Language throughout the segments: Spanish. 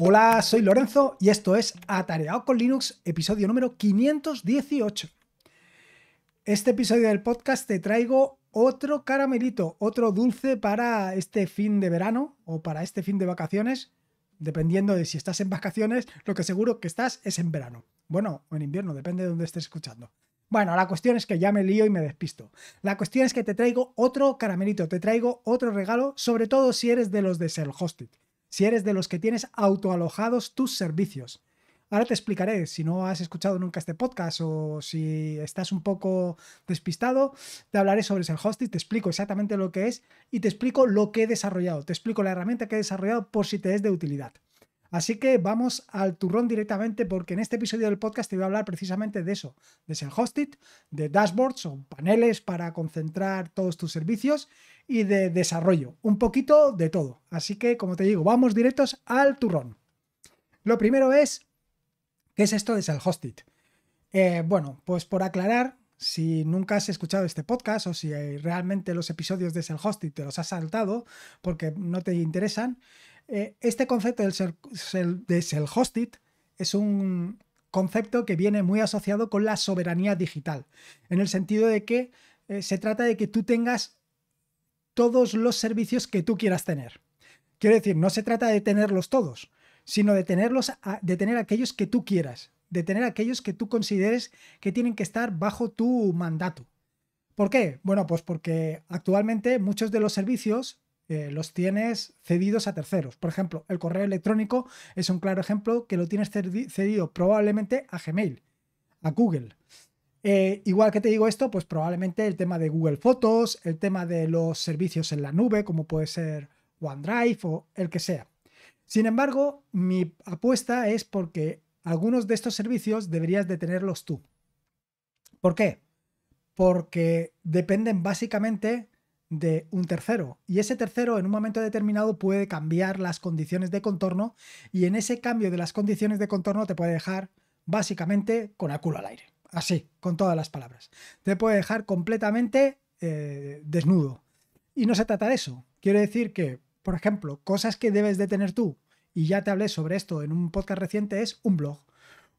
Hola, soy Lorenzo y esto es Atareado con Linux, episodio número 518. Este episodio del podcast te traigo otro caramelito, otro dulce para este fin de verano o para este fin de vacaciones, dependiendo de si estás en vacaciones, lo que seguro que estás es en verano. Bueno, o en invierno, depende de dónde estés escuchando. Bueno, la cuestión es que ya me lío y me despisto. La cuestión es que te traigo otro caramelito, te traigo otro regalo, sobre todo si eres de los de Self si eres de los que tienes autoalojados tus servicios. Ahora te explicaré, si no has escuchado nunca este podcast o si estás un poco despistado, te hablaré sobre el hosting, te explico exactamente lo que es y te explico lo que he desarrollado, te explico la herramienta que he desarrollado por si te es de utilidad. Así que vamos al turrón directamente porque en este episodio del podcast te voy a hablar precisamente de eso, de self-hosted, de dashboards o paneles para concentrar todos tus servicios y de desarrollo, un poquito de todo. Así que, como te digo, vamos directos al turrón. Lo primero es, ¿qué es esto de self-hosted? Eh, bueno, pues por aclarar, si nunca has escuchado este podcast o si eh, realmente los episodios de self-hosted te los has saltado porque no te interesan, eh, este concepto de self-hosted es un concepto que viene muy asociado con la soberanía digital, en el sentido de que eh, se trata de que tú tengas todos los servicios que tú quieras tener. Quiero decir, no se trata de tenerlos todos, sino de, tenerlos de tener aquellos que tú quieras, de tener aquellos que tú consideres que tienen que estar bajo tu mandato. ¿Por qué? Bueno, pues porque actualmente muchos de los servicios eh, los tienes cedidos a terceros. Por ejemplo, el correo electrónico es un claro ejemplo que lo tienes cedido probablemente a Gmail, a Google. Eh, igual que te digo esto, pues probablemente el tema de Google Fotos, el tema de los servicios en la nube, como puede ser OneDrive o el que sea. Sin embargo, mi apuesta es porque algunos de estos servicios deberías de tenerlos tú. ¿Por qué? Porque dependen básicamente de un tercero. Y ese tercero en un momento determinado puede cambiar las condiciones de contorno y en ese cambio de las condiciones de contorno te puede dejar básicamente con el culo al aire. Así, con todas las palabras. Te puede dejar completamente eh, desnudo. Y no se trata de eso. Quiero decir que, por ejemplo, cosas que debes de tener tú, y ya te hablé sobre esto en un podcast reciente, es un blog.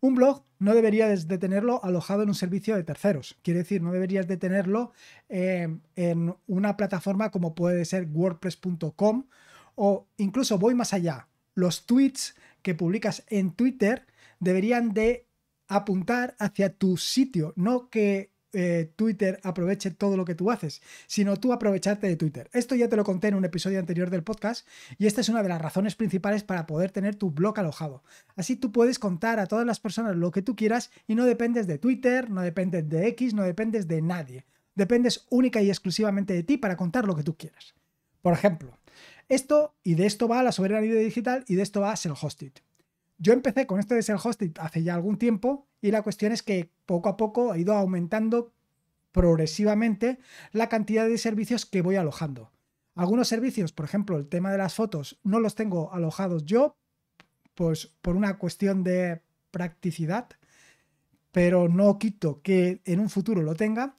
Un blog no deberías de tenerlo alojado en un servicio de terceros. Quiere decir, no deberías de tenerlo em, en una plataforma como puede ser wordpress.com o incluso voy más allá. Los tweets que publicas en Twitter deberían de apuntar hacia tu sitio, no que eh, Twitter aproveche todo lo que tú haces, sino tú aprovecharte de Twitter. Esto ya te lo conté en un episodio anterior del podcast y esta es una de las razones principales para poder tener tu blog alojado. Así tú puedes contar a todas las personas lo que tú quieras y no dependes de Twitter, no dependes de X, no dependes de nadie. Dependes única y exclusivamente de ti para contar lo que tú quieras. Por ejemplo, esto y de esto va la soberanía digital y de esto va el hosted yo empecé con esto de ser hosted hace ya algún tiempo y la cuestión es que poco a poco he ido aumentando progresivamente la cantidad de servicios que voy alojando. Algunos servicios, por ejemplo, el tema de las fotos, no los tengo alojados yo, pues por una cuestión de practicidad, pero no quito que en un futuro lo tenga.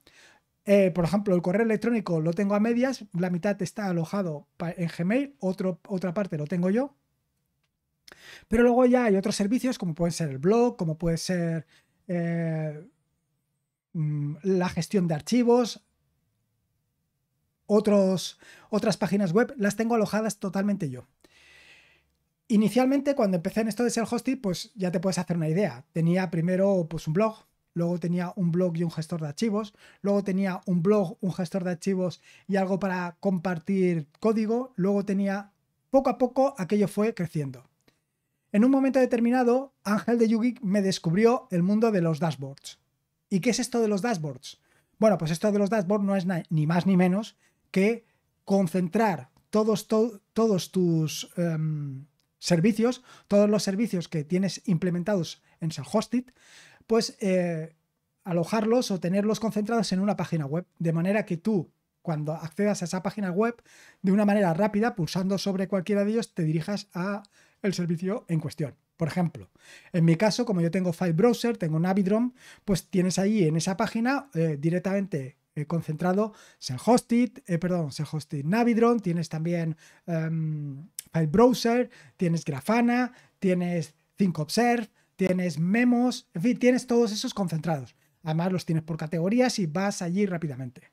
Eh, por ejemplo, el correo electrónico lo tengo a medias, la mitad está alojado en Gmail, otra parte lo tengo yo. Pero luego ya hay otros servicios como pueden ser el blog, como puede ser eh, mm, la gestión de archivos, otros, otras páginas web, las tengo alojadas totalmente yo. Inicialmente, cuando empecé en esto de ser hosting, pues ya te puedes hacer una idea. Tenía primero pues, un blog, luego tenía un blog y un gestor de archivos, luego tenía un blog, un gestor de archivos y algo para compartir código, luego tenía, poco a poco aquello fue creciendo. En un momento determinado, Ángel de Yugik me descubrió el mundo de los dashboards. ¿Y qué es esto de los dashboards? Bueno, pues esto de los dashboards no es ni más ni menos que concentrar todos, tus em, servicios, todos los servicios que tienes implementados en self pues eh, alojarlos o tenerlos concentrados en una página web, de manera que tú cuando accedas a esa página web, de una manera rápida, pulsando sobre cualquiera de ellos, te dirijas a el servicio en cuestión. Por ejemplo, en mi caso, como yo tengo File Browser, tengo navidron, pues tienes ahí en esa página eh, directamente eh, concentrado se hosted eh, perdón, se hosted Navidron, tienes también em, File Browser, tienes Grafana, tienes Observe, tienes Memos, en fin, tienes todos esos concentrados. Además los tienes por categorías y vas allí rápidamente.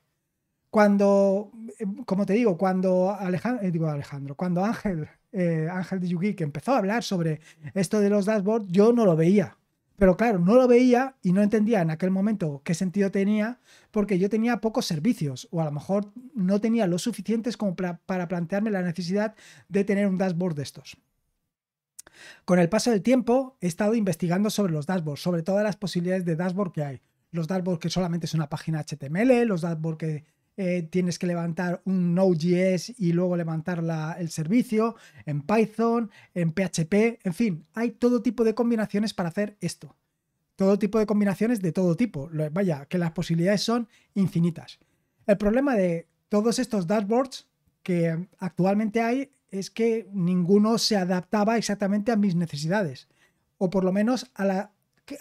Cuando, eh, como te digo, cuando Alejandro, digo Alejandro, cuando Ángel eh, Ángel de Yugi, que empezó a hablar sobre esto de los dashboards, yo no lo veía. Pero claro, no lo veía y no entendía en aquel momento qué sentido tenía, porque yo tenía pocos servicios, o a lo mejor no tenía lo suficientes como para plantearme la necesidad de tener un dashboard de estos. Con el paso del tiempo he estado investigando sobre los dashboards, sobre todas las posibilidades de dashboard que hay. Los dashboards que solamente es una página HTML, los dashboards que eh, tienes que levantar un Node.js y luego levantar el servicio, en Python, en PHP, en fin, hay todo tipo de combinaciones para hacer esto. Todo tipo de combinaciones de todo tipo. Vaya, que las posibilidades son infinitas. El problema de todos estos dashboards que actualmente hay es que ninguno se adaptaba exactamente a mis necesidades, o por lo menos a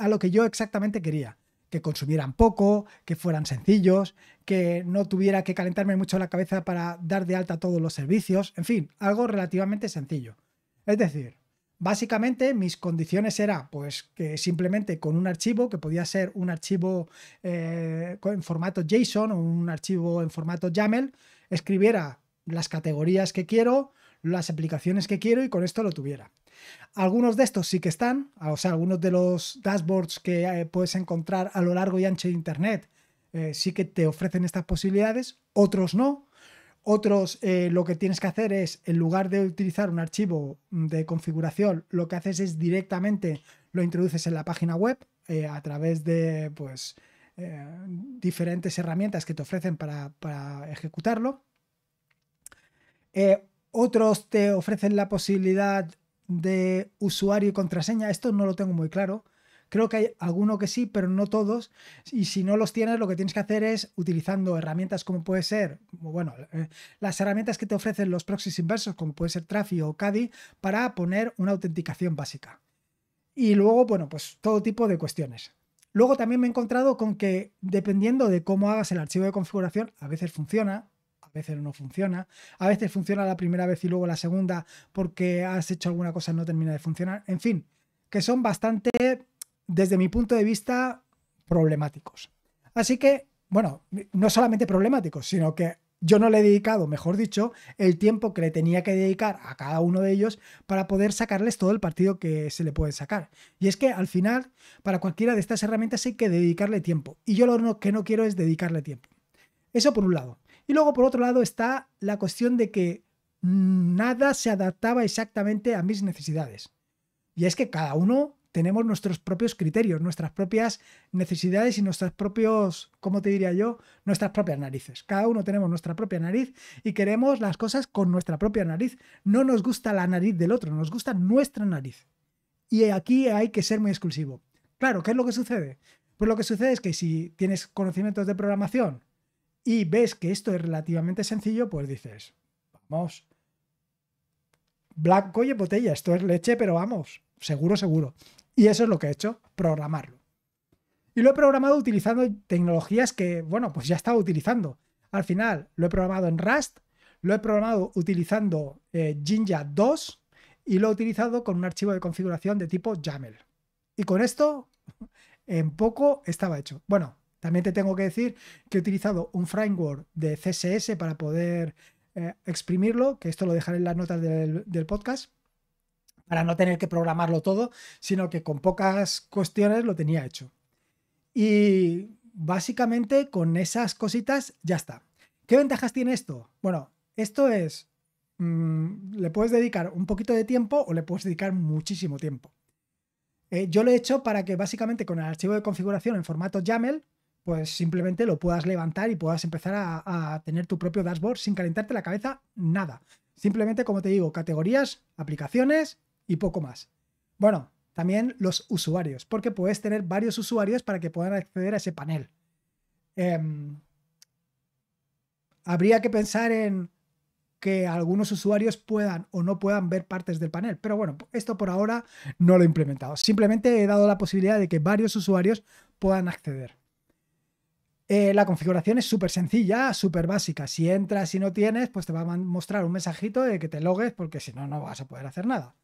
lo que yo exactamente quería que consumieran poco, que fueran sencillos, que no tuviera que calentarme mucho la cabeza para dar de alta todos los servicios, en fin, algo relativamente sencillo. Es decir, básicamente mis condiciones eran pues que simplemente con un archivo, que podía ser un archivo eh, en formato JSON o un archivo en formato YAML, escribiera las categorías que quiero, las aplicaciones que quiero y con esto lo tuviera. Algunos de estos sí que están, ah, o sea, algunos de los dashboards que eh, puedes encontrar a lo largo y ancho de Internet eh, sí que te ofrecen estas posibilidades, otros no. Otros eh, lo que tienes que hacer es, en lugar de utilizar un archivo mm, de configuración, lo que haces es directamente lo introduces en la página web a través de pues, diferentes herramientas que te ofrecen para, ejecutarlo. otros te ofrecen la posibilidad de usuario y contraseña, esto no lo tengo muy claro. Creo que hay alguno que sí, pero no todos. Y si no los tienes, lo que tienes que hacer es utilizando herramientas como puede ser, bueno, eh, las herramientas que te ofrecen los proxies inversos, como puede ser Trafi o Cadi, para poner una autenticación básica. Y luego, bueno, pues todo tipo de cuestiones. Luego también me he encontrado con que dependiendo de cómo hagas el archivo de configuración, a veces funciona, veces no funciona, a veces funciona la primera vez y luego la segunda porque has hecho alguna cosa y no termina de funcionar, en fin, que son bastante, desde mi punto de vista, problemáticos. Así que, bueno, no solamente problemáticos, sino que yo no le he dedicado, mejor dicho, el tiempo que le tenía que dedicar a cada uno de ellos para poder sacarles todo el partido que se le puede sacar. Y es que al final, para cualquiera de estas herramientas hay que dedicarle tiempo. Y yo lo que no quiero es dedicarle tiempo. Eso por un lado. Y luego, por otro lado, está la cuestión de que nada se adaptaba exactamente a mis necesidades. Y es que cada uno tenemos nuestros propios criterios, nuestras propias necesidades y nuestras propios, ¿cómo te diría yo? Nuestras propias narices. Cada uno tenemos nuestra propia nariz y queremos las cosas con nuestra propia nariz. No nos gusta la nariz del otro, nos gusta nuestra nariz. Y aquí hay que ser muy exclusivo. Claro, ¿qué es lo que sucede? Pues lo que sucede es que si tienes conocimientos de programación, y ves que esto es relativamente sencillo, pues dices, vamos, blanco y botella, esto es leche, pero vamos, seguro, seguro. Y eso es lo que he hecho, programarlo. Y lo he programado utilizando tecnologías que, bueno, pues ya estaba utilizando. Al final, lo he programado en Rust, lo he programado utilizando eh, Jinja 2 y lo he utilizado con un archivo de configuración de tipo YAML. Y con esto, en poco estaba hecho. Bueno, también te tengo que decir que he utilizado un framework de CSS para poder eh, exprimirlo, que esto lo dejaré en las notas del, podcast, para no tener que programarlo todo, sino que con pocas cuestiones lo tenía hecho. Y básicamente con esas cositas ya está. ¿Qué ventajas tiene esto? Bueno, esto es, mm, le puedes dedicar un poquito de tiempo o le puedes dedicar muchísimo tiempo. Eh, yo lo he hecho para que básicamente con el archivo de configuración en formato YAML, pues simplemente lo puedas levantar y puedas empezar a, tener tu propio dashboard sin calentarte la cabeza nada. Simplemente, como te digo, categorías, aplicaciones y poco más. Bueno, también los usuarios, porque puedes tener varios usuarios para que puedan acceder a ese panel. Em, habría que pensar en que algunos usuarios puedan o no puedan ver partes del panel, pero bueno, esto por ahora no lo he implementado. Simplemente he dado la posibilidad de que varios usuarios puedan acceder. Eh, la configuración es súper sencilla, súper básica. Si entras y no tienes, pues te va a mostrar un mensajito de que te logues porque si no, no vas a poder hacer nada.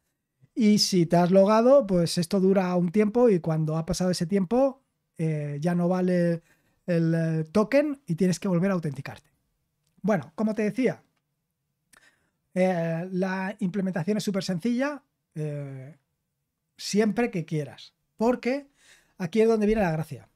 Y si te has logado, pues esto dura un tiempo y cuando ha pasado ese tiempo eh, ya no vale el, eh, token y tienes que volver a autenticarte. Bueno, como te decía, la implementación es súper sencilla siempre que quieras, porque aquí es donde viene la gracia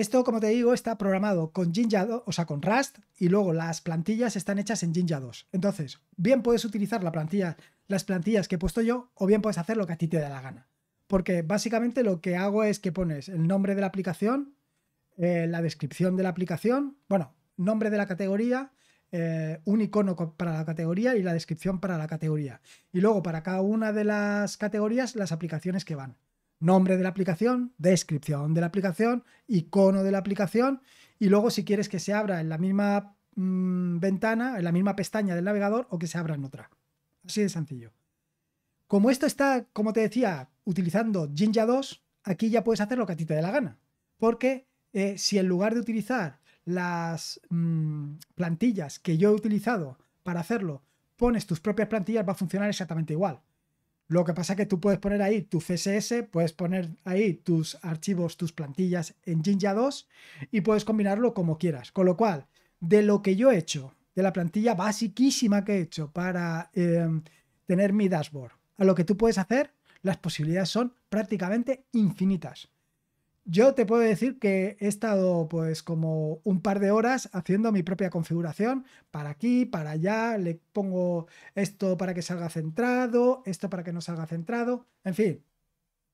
esto, como te digo, está programado con Jinja 2, o sea, con Rust, y luego las plantillas están hechas en Jinja 2. Entonces, bien puedes utilizar la plantilla, las plantillas que he puesto yo, o bien puedes hacer lo que a ti te da la gana. Porque básicamente lo que hago es que pones el nombre de la aplicación, eh, la descripción de la aplicación, bueno, nombre de la categoría, eh, un icono para la categoría y la descripción para la categoría. Y luego para cada una de las categorías las aplicaciones que van nombre de la aplicación, descripción de la aplicación, icono de la aplicación y luego si quieres que se abra en la misma mm, ventana, en la misma pestaña del navegador o que se abra en otra. Así de sencillo. Como esto está, como te decía, utilizando Jinja 2, aquí ya puedes hacer lo que a ti te dé la gana. Porque eh, si en lugar de utilizar las mm, plantillas que yo he utilizado para hacerlo, pones tus propias plantillas, va a funcionar exactamente igual. Lo que pasa es que tú puedes poner ahí tu CSS, puedes poner ahí tus archivos, tus plantillas en Jinja 2 y puedes combinarlo como quieras. Con lo cual, de lo que yo he hecho, de la plantilla basiquísima que he hecho para em, tener mi dashboard, a lo que tú puedes hacer, las posibilidades son prácticamente infinitas. Yo te puedo decir que he estado pues como un par de horas haciendo mi propia configuración para aquí, para allá, le pongo esto para que salga centrado, esto para que no salga centrado, en fin,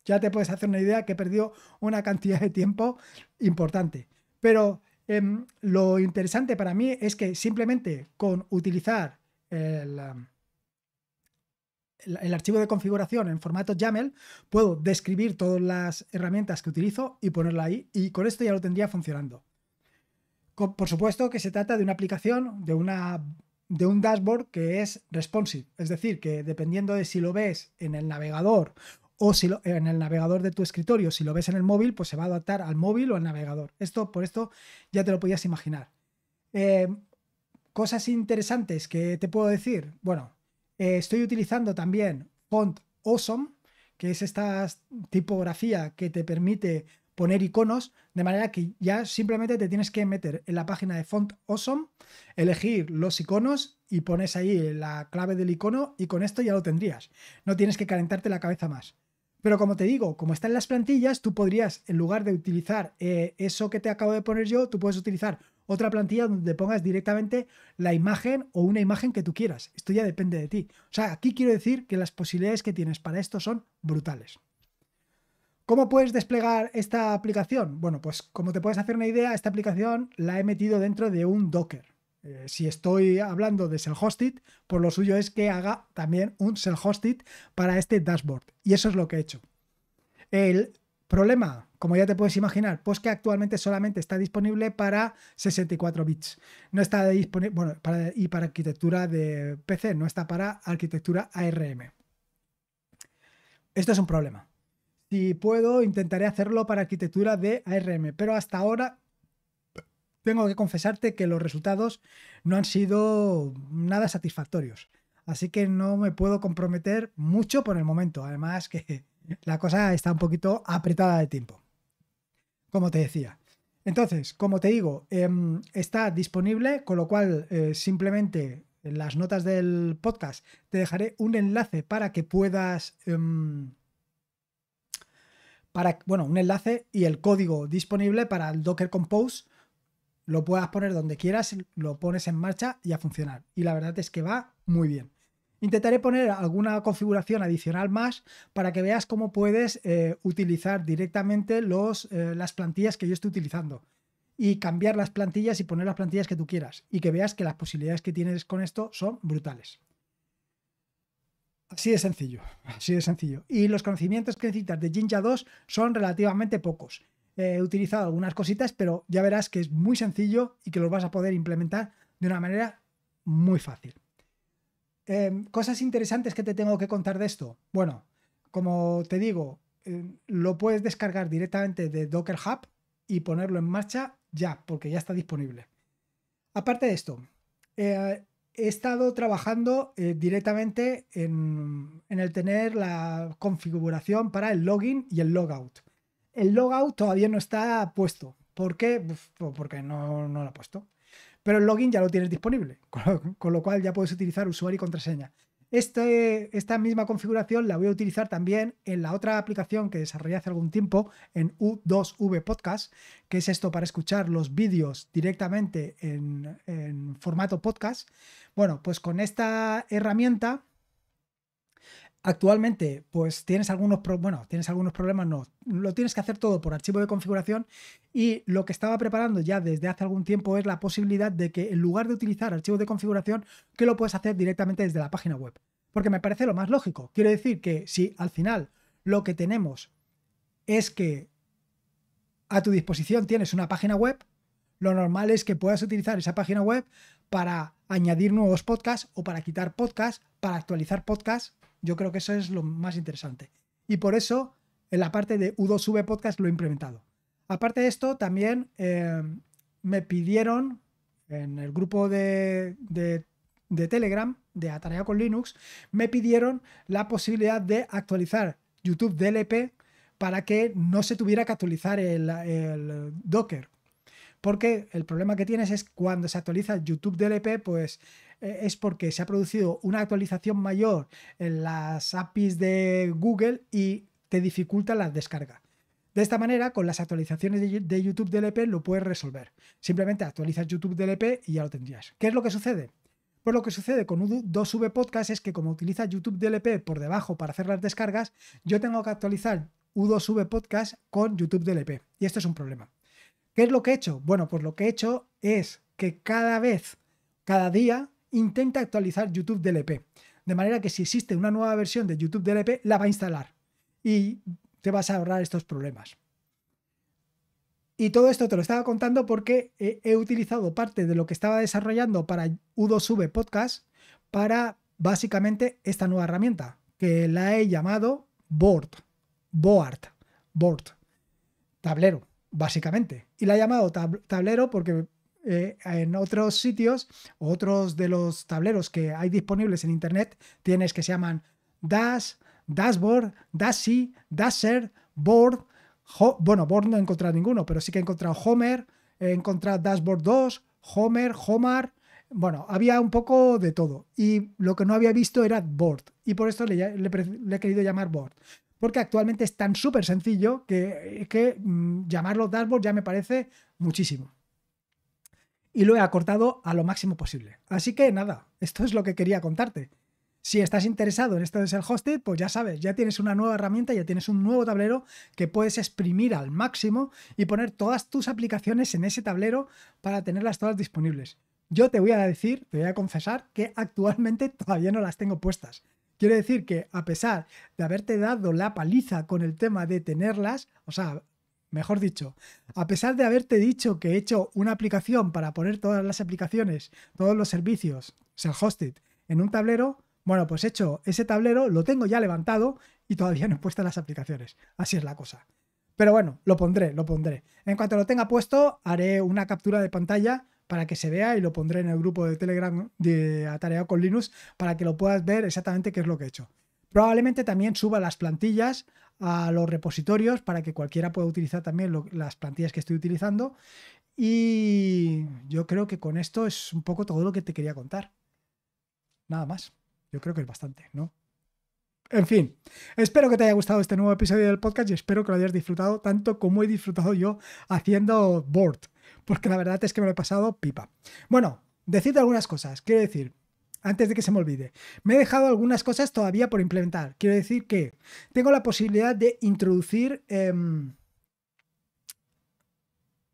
ya te puedes hacer una idea que he perdido una cantidad de tiempo importante. Pero em, lo interesante para mí es que simplemente con utilizar el el, archivo de configuración en formato YAML, puedo describir todas las herramientas que utilizo y ponerla ahí y con esto ya lo tendría funcionando. por supuesto que se trata de una aplicación, de, una, de un dashboard que es responsive, es decir, que dependiendo de si lo ves en el navegador o si en el navegador de tu escritorio, si lo ves en el móvil, pues se va a adaptar al móvil o al navegador. Esto, por esto, ya te lo podías imaginar. Eh, cosas interesantes que te puedo decir. Bueno, eh, estoy utilizando también Font Awesome, que es esta tipografía que te permite poner iconos, de manera que ya simplemente te tienes que meter en la página de Font Awesome, elegir los iconos y pones ahí la clave del icono y con esto ya lo tendrías. No tienes que calentarte la cabeza más. Pero como te digo, como están las plantillas, tú podrías, en lugar de utilizar eh, eso que te acabo de poner yo, tú puedes utilizar otra plantilla donde pongas directamente la imagen o una imagen que tú quieras. Esto ya depende de ti. O sea, aquí quiero decir que las posibilidades que tienes para esto son brutales. ¿Cómo puedes desplegar esta aplicación? Bueno, pues como te puedes hacer una idea, esta aplicación la he metido dentro de un Docker. Eh, si estoy hablando de self-hosted, por lo suyo es que haga también un self-hosted para este dashboard. Y eso es lo que he hecho. El Problema, como ya te puedes imaginar, pues que actualmente solamente está disponible para 64 bits. No está disponible, bueno, y para arquitectura de PC, no está para arquitectura ARM. Esto es un problema. Si puedo, intentaré hacerlo para arquitectura de ARM, pero hasta ahora tengo que confesarte que los resultados no han sido nada satisfactorios. Así que no me puedo comprometer mucho por el momento. Además que la cosa está un poquito apretada de tiempo, como te decía. Entonces, como te digo, em, está disponible, con lo cual eh, simplemente en las notas del podcast te dejaré un enlace para que puedas... Em, para, bueno, un enlace y el código disponible para el Docker Compose. Lo puedas poner donde quieras, lo pones en marcha y a funcionar. Y la verdad es que va muy bien. Intentaré poner alguna configuración adicional más para que veas cómo puedes eh, utilizar directamente los, eh, las plantillas que yo estoy utilizando y cambiar las plantillas y poner las plantillas que tú quieras y que veas que las posibilidades que tienes con esto son brutales. Así de sencillo, así de sencillo. Y los conocimientos que necesitas de Jinja 2 son relativamente pocos. He utilizado algunas cositas, pero ya verás que es muy sencillo y que los vas a poder implementar de una manera muy fácil. Em, cosas interesantes que te tengo que contar de esto. Bueno, como te digo, em, lo puedes descargar directamente de Docker Hub y ponerlo en marcha ya, porque ya está disponible. Aparte de esto, eh, he estado trabajando eh, directamente en, el tener la configuración para el login y el logout. El logout todavía no está puesto. ¿Por qué? porque no, lo ha puesto pero el login ya lo tienes disponible, con lo, cual ya puedes utilizar usuario y contraseña. Este, esta misma configuración la voy a utilizar también en la otra aplicación que desarrollé hace algún tiempo en U2V Podcast, que es esto para escuchar los vídeos directamente en, en formato podcast. Bueno, pues con esta herramienta Actualmente, pues tienes algunos, bueno, tienes algunos problemas, no, lo tienes que hacer todo por archivo de configuración y lo que estaba preparando ya desde hace algún tiempo es la posibilidad de que en lugar de utilizar archivos de configuración, que lo puedes hacer directamente desde la página web. Porque me parece lo más lógico. Quiero decir que si al final lo que tenemos es que a tu disposición tienes una página web, lo normal es que puedas utilizar esa página web para añadir nuevos podcasts o para quitar podcasts, para actualizar podcasts yo creo que eso es lo más interesante. Y por eso en la parte de U2V Podcast lo he implementado. Aparte de esto, también eh, me pidieron en el grupo de, Telegram de Atarea con Linux, me pidieron la posibilidad de actualizar YouTube DLP para que no se tuviera que actualizar el, el, Docker. Porque el problema que tienes es cuando se actualiza YouTube DLP, pues eh, es porque se ha producido una actualización mayor en las APIs de Google y te dificulta la descarga. De esta manera, con las actualizaciones de YouTube DLP e lo puedes resolver. Simplemente actualizas YouTube DLP e y ya lo tendrías. ¿Qué es lo que sucede? Pues lo que sucede con u 2V Podcast es que como utiliza YouTube DLP e por debajo para hacer las descargas, yo tengo que actualizar U2V Podcast con YouTube DLP. Y esto es un problema. ¿Qué es lo que he hecho? Bueno, pues lo que he hecho es que cada vez, cada día, intenta actualizar YouTube DLP. E de manera que si existe una nueva versión de YouTube DLP, e la va a instalar y te vas a ahorrar estos problemas. Y todo esto te lo estaba contando porque he, utilizado parte de lo que estaba desarrollando para u 2 Podcast para básicamente esta nueva herramienta, que la he llamado Board. Board. Board. Tablero, básicamente. Y la he llamado tablero porque eh, en otros sitios, otros de los tableros que hay disponibles en Internet, tienes que se llaman Dash, Dashboard, Dashy, Dasher, Board. bueno, Board no he encontrado ninguno, pero sí que he encontrado Homer, he encontrado Dashboard 2, Homer, Homar. Bueno, había un poco de todo. Y lo que no había visto era Board. Y por esto le, he querido llamar Board. Porque actualmente es tan súper sencillo que, mm, llamarlo Dashboard ya me parece muchísimo y lo he acortado a lo máximo posible. Así que nada, esto es lo que quería contarte. Si estás interesado en esto de ser hosted, pues ya sabes, ya tienes una nueva herramienta, ya tienes un nuevo tablero que puedes exprimir al máximo y poner todas tus aplicaciones en ese tablero para tenerlas todas disponibles. Yo te voy a decir, te voy a confesar que actualmente todavía no las tengo puestas. Quiero decir que a pesar de haberte dado la paliza con el tema de tenerlas, o sea, Mejor dicho, a pesar de haberte dicho que he hecho una aplicación para poner todas las aplicaciones, todos los servicios, self hosted, en un tablero, bueno, pues he hecho ese tablero, lo tengo ya levantado y todavía no he puesto las aplicaciones. Así es la cosa. Pero bueno, lo pondré, lo pondré. En cuanto lo tenga puesto, haré una captura de pantalla para que se vea y lo pondré en el grupo de Telegram de Atareado con Linux para que lo puedas ver exactamente qué es lo que he hecho. Probablemente también suba las plantillas a los repositorios para que cualquiera pueda utilizar también las plantillas que estoy utilizando. Y yo creo que con esto es un poco todo lo que te quería contar. Nada más. Yo creo que es bastante, ¿no? En fin, espero que te haya gustado este nuevo episodio del podcast y espero que lo hayas disfrutado tanto como he disfrutado yo haciendo board, porque la verdad es que me lo he pasado pipa. Bueno, decirte algunas cosas. Quiero decir, antes de que se me olvide. Me he dejado algunas cosas todavía por implementar. Quiero decir que tengo la posibilidad de introducir... Em,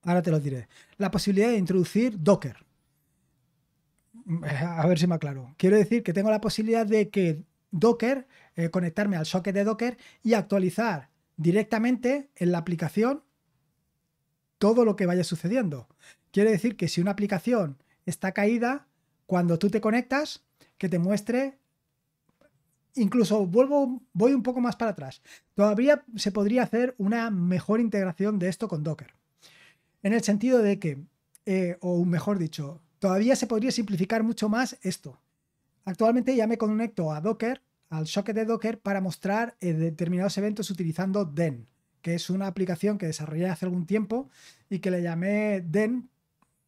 ahora te lo diré. La posibilidad de introducir Docker. Eh, a ver si me aclaro. Quiero decir que tengo la posibilidad de que Docker, eh, conectarme al socket de Docker y actualizar directamente en la aplicación todo lo que vaya sucediendo. Quiero decir que si una aplicación está caída, cuando tú te conectas, que te muestre incluso vuelvo, voy un poco más para atrás. Todavía se podría hacer una mejor integración de esto con Docker. En el sentido de que, eh, o mejor dicho, todavía se podría simplificar mucho más esto. Actualmente ya me conecto a Docker, al socket de Docker, para mostrar eh, determinados eventos utilizando Den, que es una aplicación que desarrollé hace algún tiempo y que le llamé Den,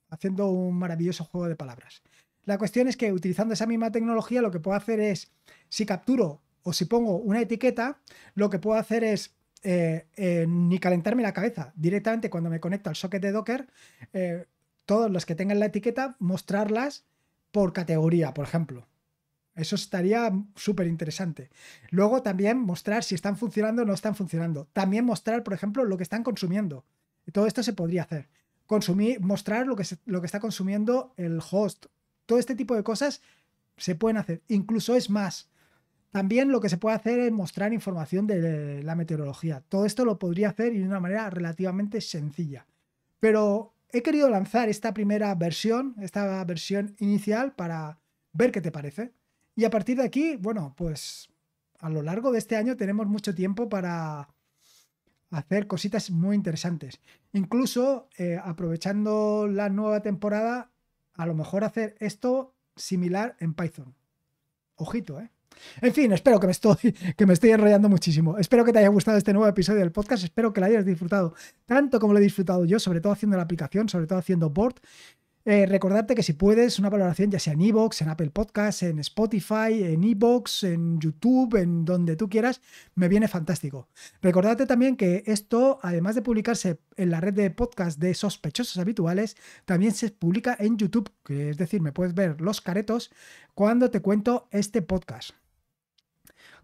haciendo un maravilloso juego de palabras. La cuestión es que utilizando esa misma tecnología lo que puedo hacer es, si capturo o si pongo una etiqueta, lo que puedo hacer es eh, eh, ni calentarme la cabeza. Directamente cuando me conecto al socket de Docker, eh, todos los que tengan la etiqueta, mostrarlas por categoría, por ejemplo. Eso estaría súper interesante. Luego también mostrar si están funcionando o no están funcionando. También mostrar, por ejemplo, lo que están consumiendo. Todo esto se podría hacer. mostrar lo que está consumiendo el host todo este tipo de cosas se pueden hacer. Incluso es más. También lo que se puede hacer es mostrar información de la meteorología. Todo esto lo podría hacer de una manera relativamente sencilla. Pero he querido lanzar esta primera versión, esta versión inicial para ver qué te parece. Y a partir de aquí, bueno, pues a lo largo de este año tenemos mucho tiempo para hacer cositas muy interesantes. Incluso eh, aprovechando la nueva temporada, a lo mejor hacer esto similar en Python. Ojito, ¿eh? En fin, espero que me, estoy, que me estoy enrollando muchísimo. Espero que te haya gustado este nuevo episodio del podcast. Espero que lo hayas disfrutado tanto como lo he disfrutado yo, sobre todo haciendo la aplicación, sobre todo haciendo board. Eh, recordarte que si puedes, una valoración ya sea en ebox en Apple Podcasts, en Spotify, en Evox, en YouTube, en donde tú quieras, me viene fantástico. Recordarte también que esto, además de publicarse en la red de podcast de sospechosos habituales, también se publica en YouTube, que es decir, me puedes ver los caretos cuando te cuento este podcast.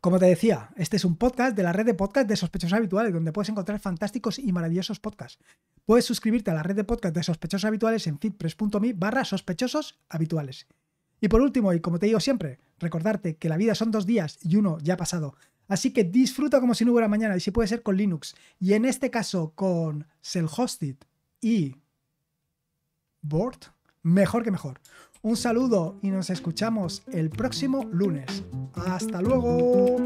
Como te decía, este es un podcast de la red de podcast de sospechosos habituales, donde puedes encontrar fantásticos y maravillosos podcasts. Puedes suscribirte a la red de podcast de sospechosos habituales en fitpress.me barra sospechosos habituales. Y por último, y como te digo siempre, recordarte que la vida son dos días y uno ya ha pasado. Así que disfruta como si no hubiera mañana y si puede ser con Linux. Y en este caso con Self-Hosted y Board, mejor que mejor. Un saludo y nos escuchamos el próximo lunes. Hasta luego.